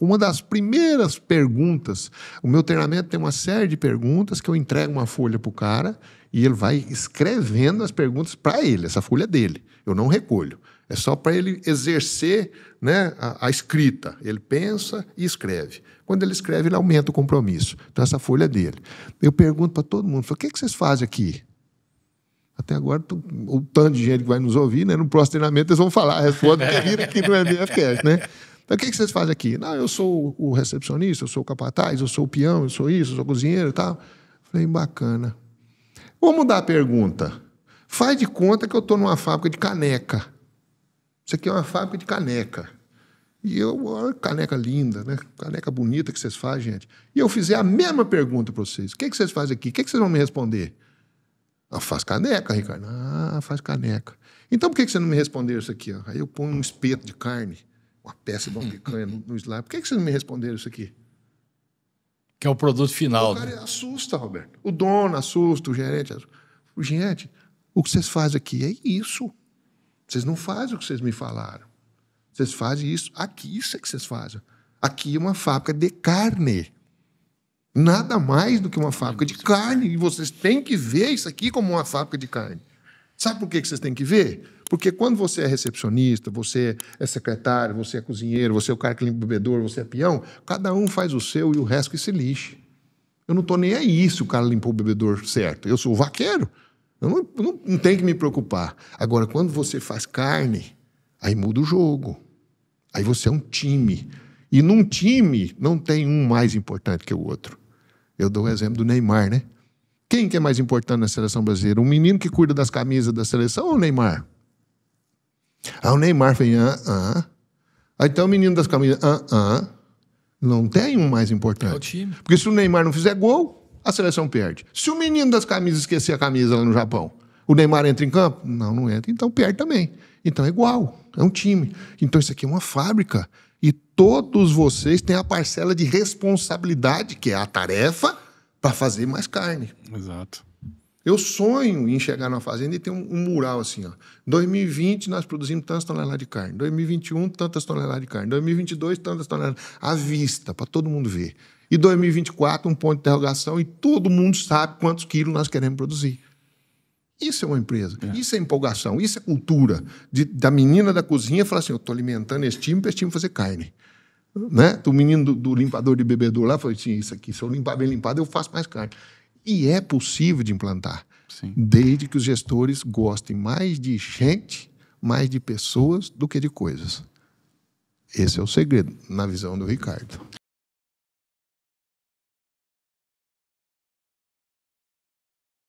Uma das primeiras perguntas, o meu treinamento tem uma série de perguntas que eu entrego uma folha para o cara e ele vai escrevendo as perguntas para ele. Essa folha é dele, eu não recolho. É só para ele exercer né, a, a, escrita. Ele pensa e escreve. Quando ele escreve, ele aumenta o compromisso. Então, essa folha é dele. Eu pergunto para todo mundo: o que, é que vocês fazem aqui? Até agora, o tanto de gente que vai nos ouvir, né? No próximo treinamento, eles vão falar a resposta que vira aqui no MFCast, né? Então, o que, que vocês fazem aqui? Não, eu sou o recepcionista, eu sou o capataz, eu sou o peão, eu sou isso, eu sou cozinheiro e tal. Falei, bacana. Vou mudar a pergunta. Faz de conta que eu estou numa fábrica de caneca. Isso aqui é uma fábrica de caneca. E eu, olha caneca linda, né? Caneca bonita que vocês fazem, gente. E eu fizer a mesma pergunta para vocês: o que, que vocês fazem aqui? O que, que vocês vão me responder? Ah, faz caneca, Ricardo. Ah, faz caneca. Então por que, que você não me responderam isso aqui? Ó? Aí eu ponho um espeto de carne uma peça de uma picanha no, no slime. Por que, é que vocês não me responderam isso aqui? Que é o produto final. O cara né? assusta, Roberto. O dono assusta, o gerente assusta. Gente, o que vocês fazem aqui é isso. Vocês não fazem o que vocês me falaram. Vocês fazem isso. Aqui, isso é que vocês fazem. Aqui é uma fábrica de carne. Nada mais do que uma fábrica de carne. E vocês têm que ver isso aqui como uma fábrica de carne. Sabe por que vocês têm que ver? Porque quando você é recepcionista, você é secretário, você é cozinheiro, você é o cara que limpa o bebedor, você é peão, cada um faz o seu e o resto que se lixe. Eu não estou nem aí se o cara limpou o bebedor certo. Eu sou o vaqueiro. Eu não, não, não tenho que me preocupar. Agora, quando você faz carne, aí muda o jogo. Aí você é um time. E num time não tem um mais importante que o outro. Eu dou o exemplo do Neymar, né? Quem que é mais importante na seleção brasileira? Um menino que cuida das camisas da seleção ou o Neymar? Aí ah, o Neymar fez, ah, ah. Aí ah, tem então o menino das camisas, ah, ah. Não tem um mais importante. É o time. Porque se o Neymar não fizer gol, a seleção perde. Se o menino das camisas esquecer a camisa lá no Japão, o Neymar entra em campo? Não, não entra. Então perde também. Então é igual. É um time. Então isso aqui é uma fábrica. E todos vocês têm a parcela de responsabilidade, que é a tarefa, para fazer mais carne. Exato. Eu sonho em chegar numa fazenda e ter um, um mural assim, ó. 2020 nós produzimos tantas toneladas de carne, 2021 tantas toneladas de carne, 2022 tantas toneladas, à vista, para todo mundo ver. E 2024 um ponto de interrogação e todo mundo sabe quantos quilos nós queremos produzir. Isso é uma empresa, é. isso é empolgação, isso é cultura. De, da menina da cozinha falar assim: eu estou alimentando esse time para esse time fazer carne. Né? O menino do, do limpador de bebedouro lá falou assim: isso aqui, se eu limpar bem limpado, eu faço mais carne. E é possível de implantar, Sim. desde que os gestores gostem mais de gente, mais de pessoas do que de coisas. Esse é o segredo, na visão do Ricardo.